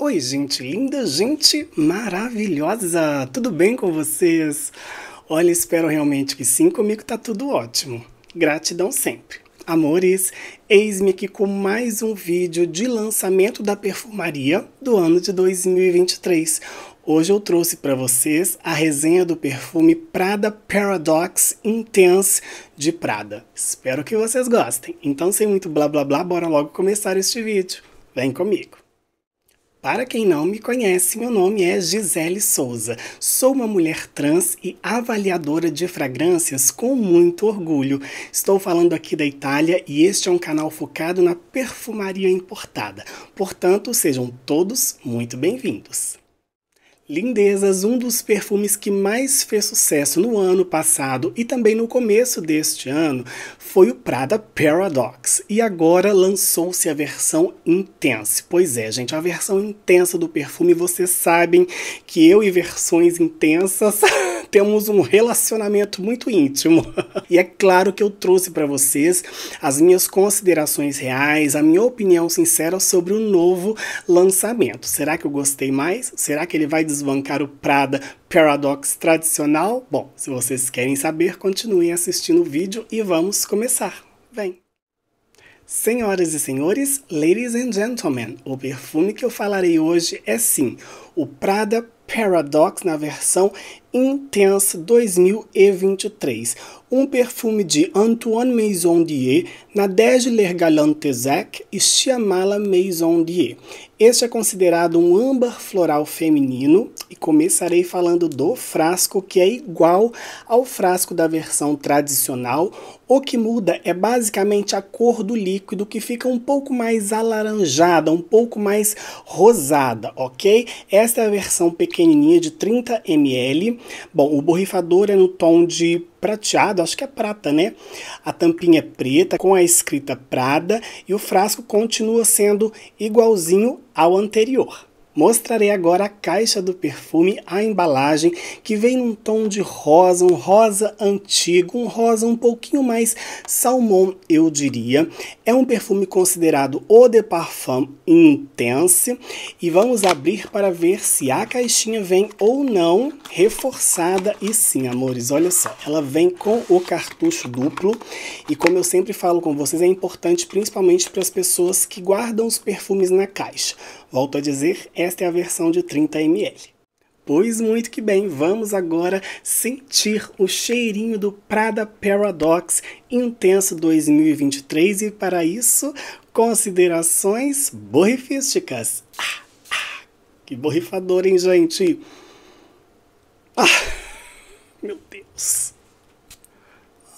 Oi, gente linda, gente maravilhosa! Tudo bem com vocês? Olha, espero realmente que sim, comigo tá tudo ótimo. Gratidão sempre. Amores, eis-me aqui com mais um vídeo de lançamento da perfumaria do ano de 2023. Hoje eu trouxe para vocês a resenha do perfume Prada Paradox Intense de Prada. Espero que vocês gostem. Então, sem muito blá blá blá, bora logo começar este vídeo. Vem comigo! Para quem não me conhece, meu nome é Gisele Souza. Sou uma mulher trans e avaliadora de fragrâncias com muito orgulho. Estou falando aqui da Itália e este é um canal focado na perfumaria importada. Portanto, sejam todos muito bem-vindos. Lindezas, um dos perfumes que mais fez sucesso no ano passado e também no começo deste ano, foi o Prada Paradox. E agora lançou-se a versão Intense. Pois é, gente, a versão intensa do perfume, vocês sabem que eu e versões intensas temos um relacionamento muito íntimo. e é claro que eu trouxe para vocês as minhas considerações reais, a minha opinião sincera sobre o novo lançamento. Será que eu gostei mais? Será que ele vai des desbancar o Prada Paradox tradicional? Bom, se vocês querem saber, continuem assistindo o vídeo e vamos começar. Vem! Senhoras e senhores, ladies and gentlemen, o perfume que eu falarei hoje é sim o Prada Paradox na versão Intense 2023, um perfume de Antoine Maison Dier, Nadège Lergalantezac e Chiamala Maison Dier. Este é considerado um âmbar floral feminino e começarei falando do frasco, que é igual ao frasco da versão tradicional. O que muda é basicamente a cor do líquido, que fica um pouco mais alaranjada, um pouco mais rosada, ok? Esta é a versão pequenininha de 30 ml Bom, o borrifador é no tom de prateado, acho que é prata, né? A tampinha é preta com a escrita Prada e o frasco continua sendo igualzinho ao anterior. Mostrarei agora a caixa do perfume, a embalagem, que vem num tom de rosa, um rosa antigo, um rosa um pouquinho mais salmão, eu diria. É um perfume considerado eau de parfum intense e vamos abrir para ver se a caixinha vem ou não reforçada. E sim, amores, olha só, ela vem com o cartucho duplo e como eu sempre falo com vocês, é importante principalmente para as pessoas que guardam os perfumes na caixa. Volto a dizer, é esta é a versão de 30 ml. Pois muito que bem, vamos agora sentir o cheirinho do Prada Paradox Intenso 2023 e para isso, considerações borrifísticas. Ah, ah, que borrifador, hein, gente? Ah, meu Deus.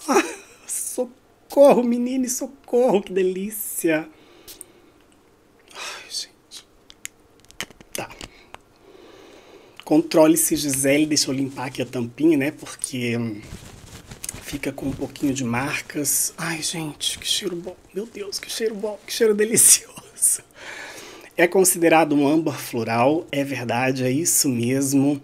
Ah, socorro, menine, socorro, que delícia. Controle-se, Gisele. Deixa eu limpar aqui a tampinha, né? Porque hum, fica com um pouquinho de marcas. Ai, gente, que cheiro bom. Meu Deus, que cheiro bom. Que cheiro delicioso. É considerado um âmbar floral, é verdade, é isso mesmo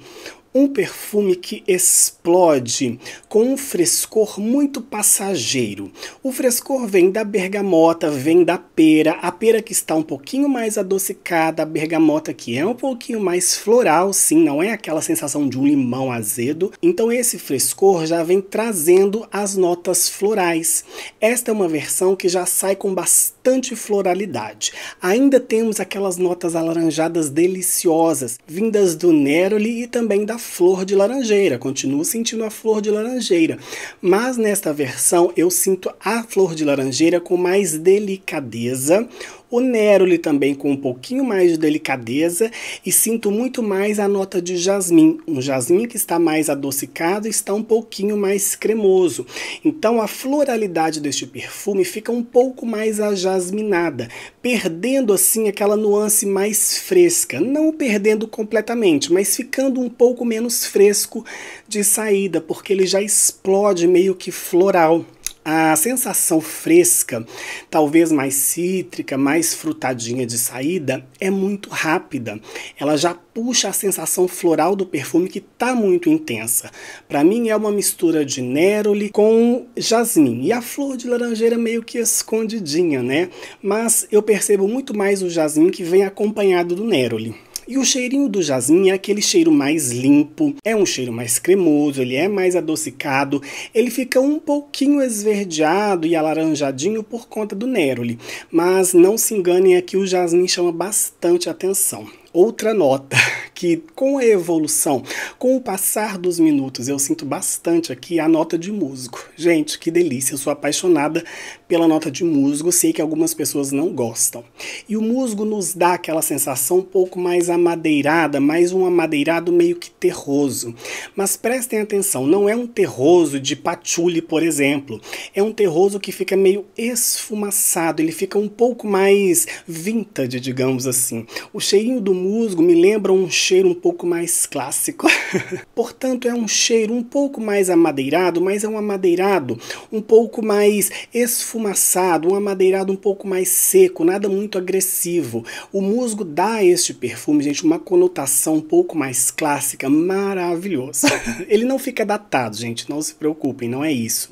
um perfume que explode com um frescor muito passageiro. O frescor vem da bergamota, vem da pera, a pera que está um pouquinho mais adocicada, a bergamota que é um pouquinho mais floral, sim, não é aquela sensação de um limão azedo. Então esse frescor já vem trazendo as notas florais. Esta é uma versão que já sai com bastante floralidade. Ainda temos aquelas notas alaranjadas deliciosas, vindas do Neroli e também da flor de laranjeira, continuo sentindo a flor de laranjeira, mas nesta versão eu sinto a flor de laranjeira com mais delicadeza, onero-lhe também com um pouquinho mais de delicadeza e sinto muito mais a nota de jasmim, um jasmim que está mais adocicado e está um pouquinho mais cremoso. Então a floralidade deste perfume fica um pouco mais ajasminada, perdendo assim aquela nuance mais fresca, não perdendo completamente, mas ficando um pouco menos fresco de saída, porque ele já explode meio que floral a sensação fresca, talvez mais cítrica, mais frutadinha de saída, é muito rápida. Ela já puxa a sensação floral do perfume que tá muito intensa. Para mim é uma mistura de neroli com jasmim. E a flor de laranjeira meio que escondidinha, né? Mas eu percebo muito mais o jasmim que vem acompanhado do neroli. E o cheirinho do jasmim é aquele cheiro mais limpo, é um cheiro mais cremoso, ele é mais adocicado, ele fica um pouquinho esverdeado e alaranjadinho por conta do neroli, Mas não se enganem aqui, o jasmim chama bastante atenção. Outra nota que com a evolução, com o passar dos minutos, eu sinto bastante aqui a nota de musgo. Gente, que delícia, eu sou apaixonada pela nota de musgo, sei que algumas pessoas não gostam. E o musgo nos dá aquela sensação um pouco mais amadeirada, mais um amadeirado meio que terroso. Mas prestem atenção, não é um terroso de patchouli, por exemplo. É um terroso que fica meio esfumaçado, ele fica um pouco mais vintage, digamos assim. O cheirinho do musgo musgo me lembra um cheiro um pouco mais clássico. Portanto, é um cheiro um pouco mais amadeirado, mas é um amadeirado um pouco mais esfumaçado, um amadeirado um pouco mais seco, nada muito agressivo. O musgo dá a este perfume, gente, uma conotação um pouco mais clássica, maravilhosa. Ele não fica datado, gente, não se preocupem, não é isso.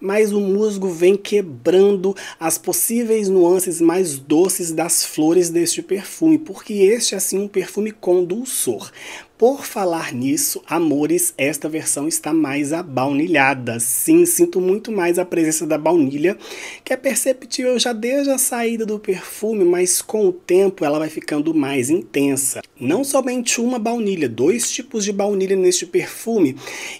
Mas o musgo vem quebrando as possíveis nuances mais doces das flores deste perfume, porque este assim um perfume condulsor. Por falar nisso, amores, esta versão está mais abaunilhada. Sim, sinto muito mais a presença da baunilha, que é perceptível já desde a saída do perfume, mas com o tempo ela vai ficando mais intensa. Não somente uma baunilha, dois tipos de baunilha neste perfume.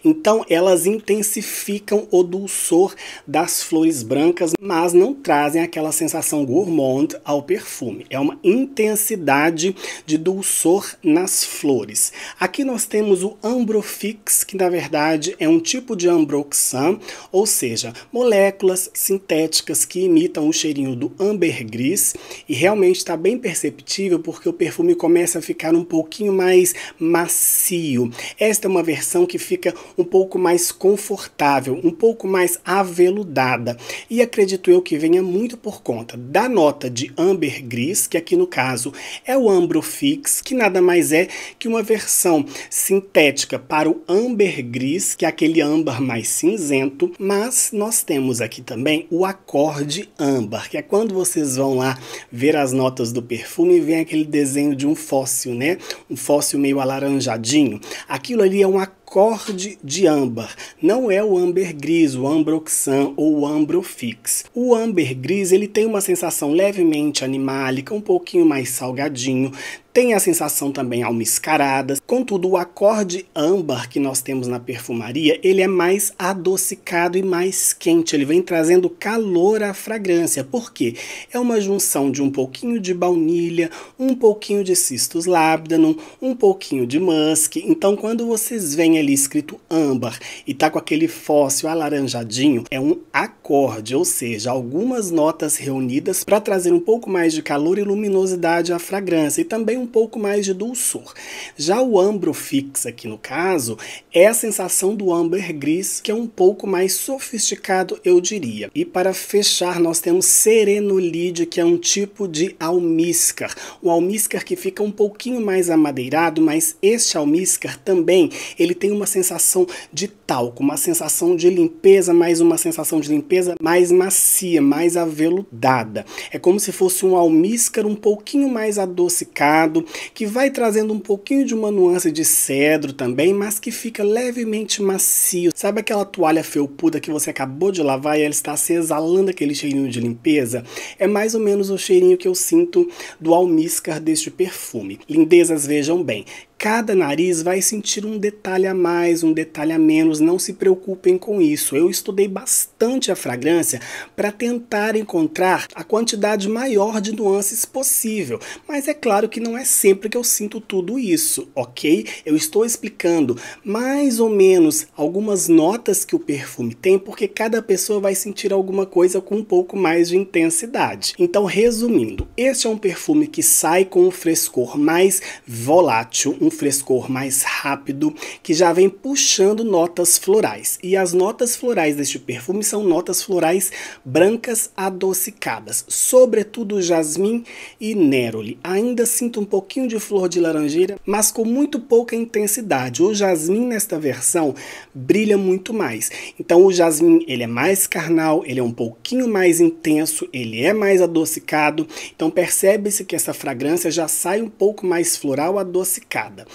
Então elas intensificam o dulçor das flores brancas, mas não trazem aquela sensação gourmand ao perfume. É uma intensidade de dulçor nas flores. Aqui nós temos o Ambrofix, que na verdade é um tipo de Ambroxan, ou seja, moléculas sintéticas que imitam o cheirinho do ambergris e realmente está bem perceptível porque o perfume começa a ficar um pouquinho mais macio. Esta é uma versão que fica um pouco mais confortável, um pouco mais aveludada e acredito eu que venha muito por conta da nota de ambergris, que aqui no caso é o Ambrofix, que nada mais é que uma versão coloração sintética para o amber gris, que é aquele âmbar mais cinzento, mas nós temos aqui também o acorde âmbar, que é quando vocês vão lá ver as notas do perfume e vem aquele desenho de um fóssil, né? Um fóssil meio alaranjadinho. Aquilo ali é um acorde acorde de âmbar. Não é o âmbar gris, o ambroxan ou o ambrofix. O âmbar gris ele tem uma sensação levemente animálica, um pouquinho mais salgadinho, tem a sensação também almiscarada. Contudo, o acorde âmbar que nós temos na perfumaria, ele é mais adocicado e mais quente. Ele vem trazendo calor à fragrância. Por quê? É uma junção de um pouquinho de baunilha, um pouquinho de cistus labdanum, um pouquinho de musk. Então, quando vocês veem ali escrito âmbar e tá com aquele fóssil alaranjadinho, é um acorde, ou seja, algumas notas reunidas para trazer um pouco mais de calor e luminosidade à fragrância e também um pouco mais de dulçor. Já o ambro fixo aqui no caso é a sensação do âmbar gris, que é um pouco mais sofisticado, eu diria. E para fechar, nós temos serenolide, que é um tipo de almíscar. O almíscar que fica um pouquinho mais amadeirado, mas este almíscar também, ele tem uma sensação de talco, uma sensação de limpeza, mais uma sensação de limpeza mais macia, mais aveludada. É como se fosse um almíscar um pouquinho mais adocicado, que vai trazendo um pouquinho de uma nuance de cedro também, mas que fica levemente macio. Sabe aquela toalha felpuda que você acabou de lavar e ela está se exalando aquele cheirinho de limpeza? É mais ou menos o cheirinho que eu sinto do almíscar deste perfume. Lindezas, vejam bem, cada nariz vai sentir um detalhe a mais, um detalhe a menos, não se preocupem com isso. Eu estudei bastante a fragrância para tentar encontrar a quantidade maior de nuances possível, mas é claro que não é sempre que eu sinto tudo isso, ok? Eu estou explicando mais ou menos algumas notas que o perfume tem, porque cada pessoa vai sentir alguma coisa com um pouco mais de intensidade. Então, resumindo, este é um perfume que sai com um frescor mais volátil, um frescor mais rápido, que já já vem puxando notas florais. E as notas florais deste perfume são notas florais brancas adocicadas, sobretudo jasmim e neroli Ainda sinto um pouquinho de flor de laranjeira, mas com muito pouca intensidade. O jasmim nesta versão brilha muito mais. Então o jasmim, ele é mais carnal, ele é um pouquinho mais intenso, ele é mais adocicado. Então percebe-se que essa fragrância já sai um pouco mais floral adocicada.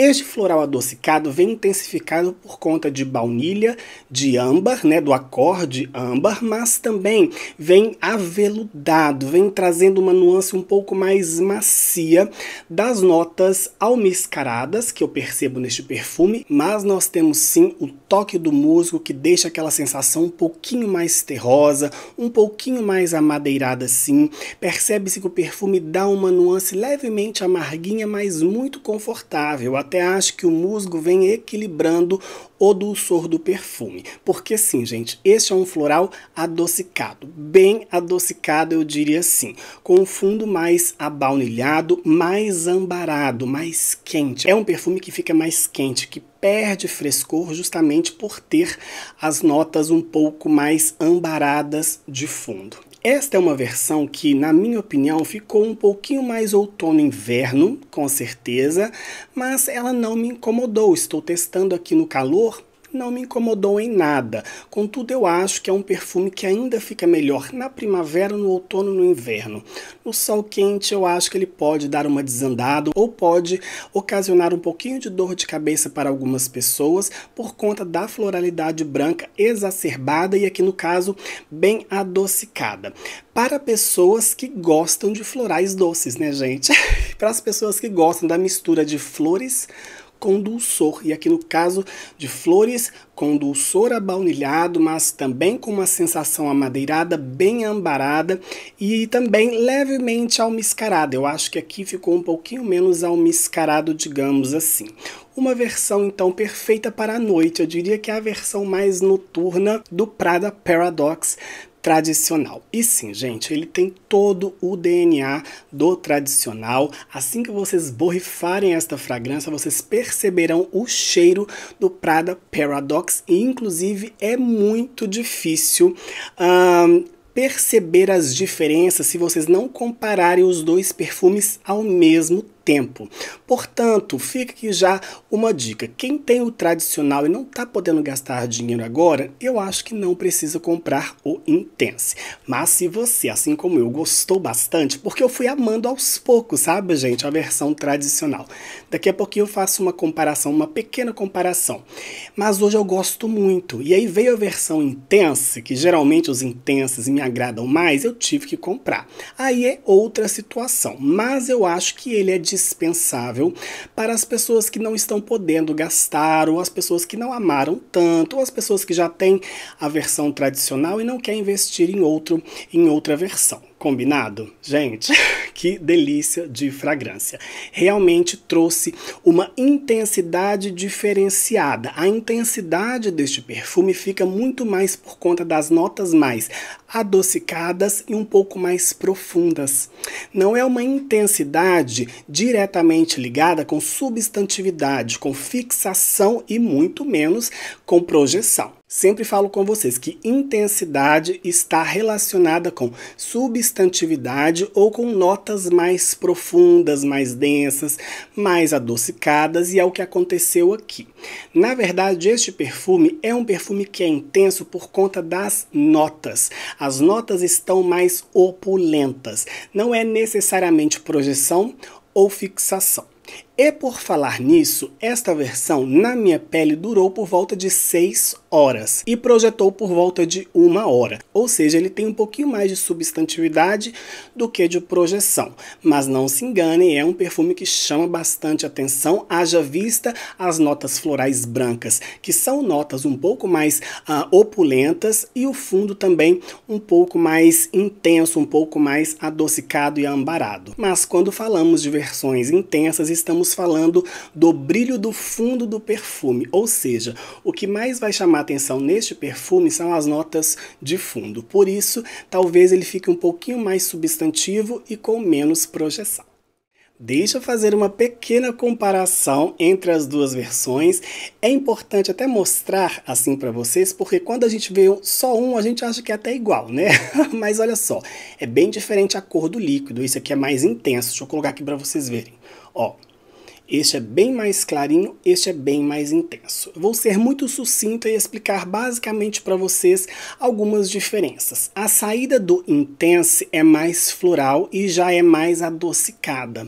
Este floral adocicado vem intensificado por conta de baunilha, de âmbar, né, do acorde âmbar, mas também vem aveludado, vem trazendo uma nuance um pouco mais macia das notas almiscaradas que eu percebo neste perfume, mas nós temos sim o toque do musgo que deixa aquela sensação um pouquinho mais terrosa, um pouquinho mais amadeirada sim. Percebe-se que o perfume dá uma nuance levemente amarguinha, mas muito confortável até acho que o musgo vem equilibrando o dulçor do perfume. Porque sim, gente, este é um floral adocicado, bem adocicado eu diria assim, com um fundo mais abaunilhado, mais ambarado, mais quente. É um perfume que fica mais quente, que perde frescor justamente por ter as notas um pouco mais ambaradas de fundo. Esta é uma versão que, na minha opinião, ficou um pouquinho mais outono-inverno, com certeza, mas ela não me incomodou. Estou testando aqui no calor não me incomodou em nada. Contudo, eu acho que é um perfume que ainda fica melhor na primavera, no outono, no inverno. No sol quente, eu acho que ele pode dar uma desandada ou pode ocasionar um pouquinho de dor de cabeça para algumas pessoas por conta da floralidade branca exacerbada e aqui no caso bem adocicada. Para pessoas que gostam de florais doces, né, gente? para as pessoas que gostam da mistura de flores condulsor, e aqui no caso de flores, condulsor abaunilhado, mas também com uma sensação amadeirada bem ambarada e também levemente almiscarada. Eu acho que aqui ficou um pouquinho menos almiscarado, digamos assim. Uma versão então perfeita para a noite, eu diria que é a versão mais noturna do Prada Paradox, tradicional. E sim, gente, ele tem todo o DNA do tradicional. Assim que vocês borrifarem esta fragrância, vocês perceberão o cheiro do Prada Paradox. E, inclusive, é muito difícil. Um, perceber as diferenças se vocês não compararem os dois perfumes ao mesmo tempo tempo. Portanto, fica aqui já uma dica. Quem tem o tradicional e não está podendo gastar dinheiro agora, eu acho que não precisa comprar o Intense. Mas se você, assim como eu, gostou bastante, porque eu fui amando aos poucos, sabe, gente, a versão tradicional. Daqui a pouquinho eu faço uma comparação, uma pequena comparação. Mas hoje eu gosto muito. E aí veio a versão Intense, que geralmente os Intenses me agradam mais, eu tive que comprar. Aí é outra situação, mas eu acho que ele é de indispensável para as pessoas que não estão podendo gastar, ou as pessoas que não amaram tanto, ou as pessoas que já têm a versão tradicional e não querem investir em outro, em outra versão. Combinado? Gente. Que delícia de fragrância. Realmente trouxe uma intensidade diferenciada. A intensidade deste perfume fica muito mais por conta das notas mais adocicadas e um pouco mais profundas. Não é uma intensidade diretamente ligada com substantividade, com fixação e muito menos com projeção. Sempre falo com vocês que intensidade está relacionada com substantividade ou com notas mais profundas, mais densas, mais adocicadas, e é o que aconteceu aqui. Na verdade, este perfume é um perfume que é intenso por conta das notas. As notas estão mais opulentas, não é necessariamente projeção ou fixação. E por falar nisso, esta versão na minha pele durou por volta de 6 horas e projetou por volta de uma hora. Ou seja, ele tem um pouquinho mais de substantividade do que de projeção. Mas não se enganem, é um perfume que chama bastante atenção, haja vista as notas florais brancas, que são notas um pouco mais uh, opulentas e o fundo também um pouco mais intenso, um pouco mais adocicado e ambarado. Mas quando falamos de versões intensas, estamos estamos falando do brilho do fundo do perfume, ou seja, o que mais vai chamar atenção neste perfume são as notas de fundo. Por isso, talvez ele fique um pouquinho mais substantivo e com menos projeção. Deixa eu fazer uma pequena comparação entre as duas versões. É importante até mostrar assim para vocês, porque quando a gente vê só um, a gente acha que é até igual, né? Mas olha só, é bem diferente a cor do líquido. Isso aqui é mais intenso. Deixa eu colocar aqui para vocês verem. Ó, este é bem mais clarinho, este é bem mais intenso. vou ser muito sucinto e explicar basicamente para vocês algumas diferenças. A saída do intense é mais floral e já é mais adocicada.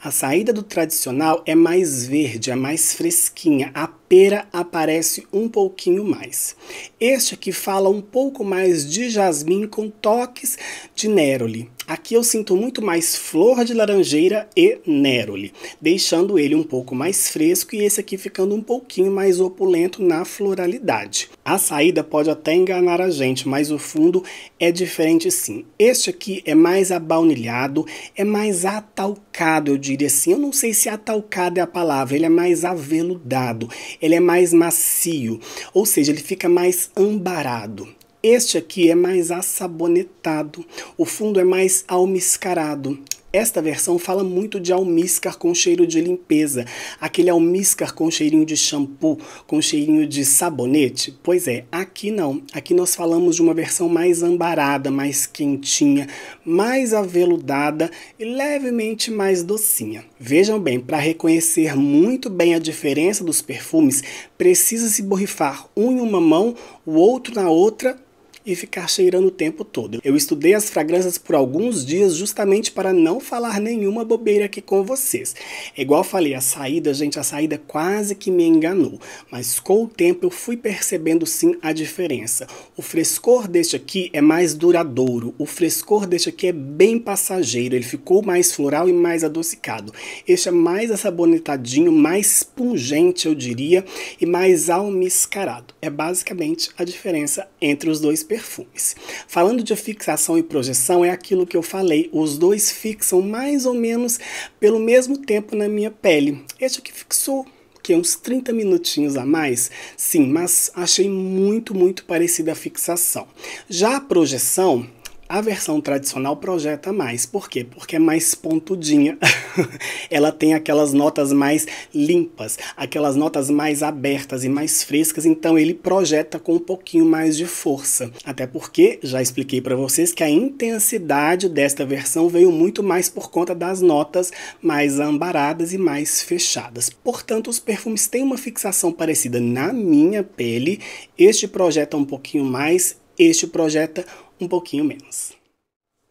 A saída do tradicional é mais verde, é mais fresquinha, a pera aparece um pouquinho mais. Este aqui fala um pouco mais de jasmim com toques de neroli. Aqui eu sinto muito mais flor de laranjeira e neroli, deixando ele um pouco mais fresco e esse aqui ficando um pouquinho mais opulento na floralidade. A saída pode até enganar a gente, mas o fundo é diferente sim. Este aqui é mais abaunilhado, é mais atalcado, eu diria assim. Eu não sei se atalcado é a palavra, ele é mais aveludado, ele é mais macio, ou seja, ele fica mais ambarado. Este aqui é mais assabonetado, o fundo é mais almiscarado. Esta versão fala muito de almíscar com cheiro de limpeza, aquele almíscar com cheirinho de shampoo, com cheirinho de sabonete. Pois é, aqui não. Aqui nós falamos de uma versão mais ambarada, mais quentinha, mais aveludada e levemente mais docinha. Vejam bem, para reconhecer muito bem a diferença dos perfumes, precisa se borrifar um em uma mão, o outro na outra e ficar cheirando o tempo todo. Eu estudei as fragrâncias por alguns dias justamente para não falar nenhuma bobeira aqui com vocês. É igual falei, a saída, gente, a saída quase que me enganou, mas com o tempo eu fui percebendo sim a diferença. O frescor deste aqui é mais duradouro, o frescor deste aqui é bem passageiro, ele ficou mais floral e mais adocicado. Este é mais assabonetadinho, mais pungente, eu diria, e mais almiscarado. É basicamente a diferença entre os dois perfis perfumes. Falando de fixação e projeção, é aquilo que eu falei, os dois fixam mais ou menos pelo mesmo tempo na minha pele. Este aqui fixou que é uns 30 minutinhos a mais, sim, mas achei muito, muito parecida a fixação. Já a projeção, a versão tradicional projeta mais. Por quê? Porque é mais pontudinha. Ela tem aquelas notas mais limpas, aquelas notas mais abertas e mais frescas, então ele projeta com um pouquinho mais de força. Até porque já expliquei para vocês que a intensidade desta versão veio muito mais por conta das notas mais ambaradas e mais fechadas. Portanto, os perfumes têm uma fixação parecida na minha pele. Este projeta um pouquinho mais, este projeta um pouquinho menos.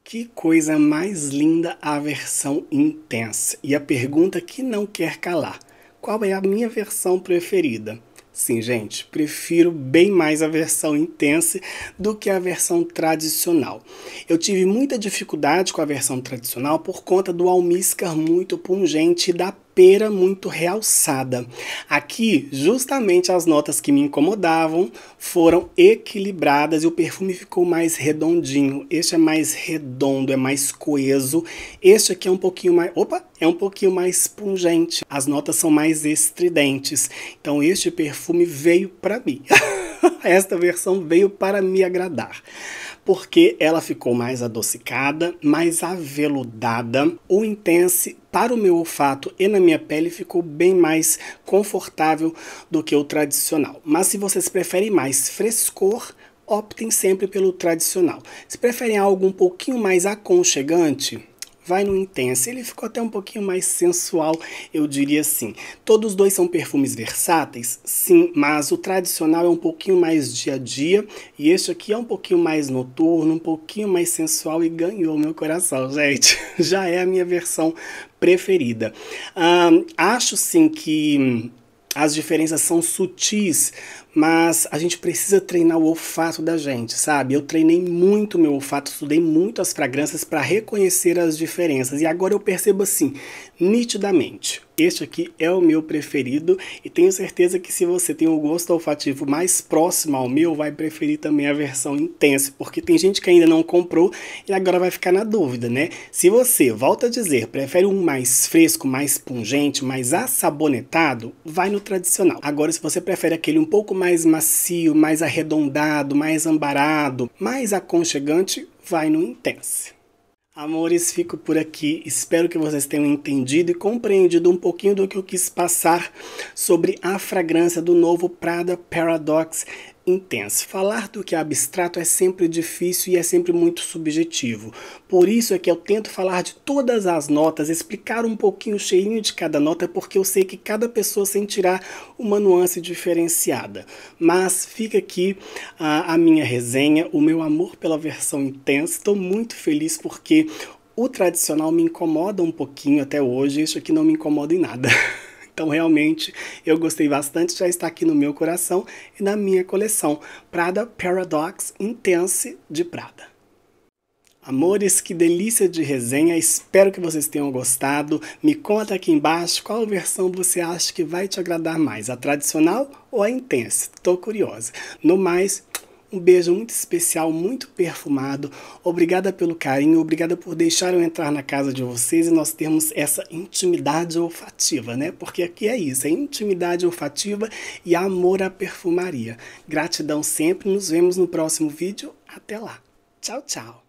Que coisa mais linda a versão intensa! E a pergunta que não quer calar: qual é a minha versão preferida? Sim, gente, prefiro bem mais a versão intensa do que a versão tradicional. Eu tive muita dificuldade com a versão tradicional por conta do almíscar muito pungente e da pera muito realçada. Aqui, justamente as notas que me incomodavam foram equilibradas e o perfume ficou mais redondinho. Este é mais redondo, é mais coeso. Este aqui é um pouquinho mais, opa, é um pouquinho mais pungente. As notas são mais estridentes. Então este perfume veio para mim. Esta versão veio para me agradar porque ela ficou mais adocicada, mais aveludada. O Intense para o meu olfato e na minha pele ficou bem mais confortável do que o tradicional. Mas se vocês preferem mais frescor, optem sempre pelo tradicional. Se preferem algo um pouquinho mais aconchegante, vai no intenso. Ele ficou até um pouquinho mais sensual, eu diria assim. Todos dois são perfumes versáteis, sim, mas o tradicional é um pouquinho mais dia a dia e este aqui é um pouquinho mais noturno, um pouquinho mais sensual e ganhou meu coração, gente. Já é a minha versão preferida. Um, acho sim que as diferenças são sutis, mas a gente precisa treinar o olfato da gente, sabe? Eu treinei muito meu olfato, estudei muito as fragrâncias para reconhecer as diferenças e agora eu percebo assim, nitidamente. Este aqui é o meu preferido e tenho certeza que se você tem o um gosto olfativo mais próximo ao meu, vai preferir também a versão intensa, porque tem gente que ainda não comprou e agora vai ficar na dúvida, né? Se você, volta a dizer, prefere um mais fresco, mais pungente, mais assabonetado, vai no tradicional. Agora, se você prefere aquele um pouco mais macio, mais arredondado, mais ambarado, mais aconchegante, vai no intense. Amores, fico por aqui. Espero que vocês tenham entendido e compreendido um pouquinho do que eu quis passar sobre a fragrância do novo Prada Paradox intenso. Falar do que é abstrato é sempre difícil e é sempre muito subjetivo. Por isso é que eu tento falar de todas as notas, explicar um pouquinho cheirinho de cada nota, porque eu sei que cada pessoa sentirá uma nuance diferenciada. Mas fica aqui a, a minha resenha, o meu amor pela versão intensa. Estou muito feliz porque o tradicional me incomoda um pouquinho até hoje, isso aqui não me incomoda em nada. Então, realmente, eu gostei bastante, já está aqui no meu coração e na minha coleção. Prada Paradox Intense de Prada. Amores, que delícia de resenha! Espero que vocês tenham gostado. Me conta aqui embaixo qual versão você acha que vai te agradar mais, a tradicional ou a intensa? Tô curiosa. No mais, um beijo muito especial, muito perfumado. Obrigada pelo carinho, obrigada por deixar eu entrar na casa de vocês e nós termos essa intimidade olfativa, né? Porque aqui é isso, é intimidade olfativa e amor à perfumaria. Gratidão sempre, nos vemos no próximo vídeo. Até lá. Tchau, tchau.